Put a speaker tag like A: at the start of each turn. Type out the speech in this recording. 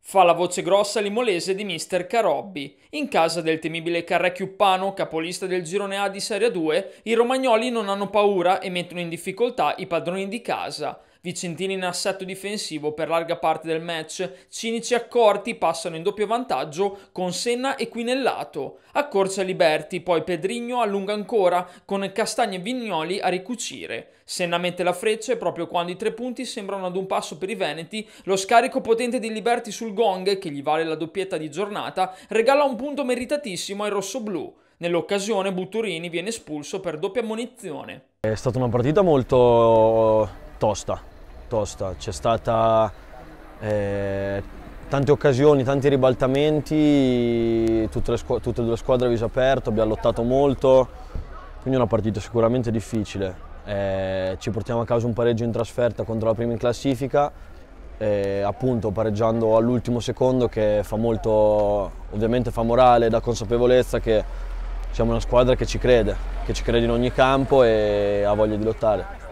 A: Fa la voce grossa limolese di mister Carobbi. In casa del temibile Carrecchiuppano, capolista del girone A di Serie 2, i romagnoli non hanno paura e mettono in difficoltà i padroni di casa. Vicentini in assetto difensivo per larga parte del match, Cinici e Accorti passano in doppio vantaggio con Senna e Quinellato, accorcia Liberti, poi Pedrigno allunga ancora con Castagni e Vignoli a ricucire. Senna mette la freccia e proprio quando i tre punti sembrano ad un passo per i Veneti, lo scarico potente di Liberti sul gong, che gli vale la doppietta di giornata, regala un punto meritatissimo ai rossoblù. Nell'occasione Butturini viene espulso per doppia munizione.
B: È stata una partita molto tosta, tosta. C'è stata eh, tante occasioni, tanti ribaltamenti, tutte, le tutte e due le squadre a viso aperto, abbiamo lottato molto, quindi una partita sicuramente difficile. Eh, ci portiamo a casa un pareggio in trasferta contro la prima in classifica, eh, appunto pareggiando all'ultimo secondo che fa molto, ovviamente fa morale, dà consapevolezza che siamo una squadra che ci crede, che ci crede in ogni campo e ha voglia di lottare.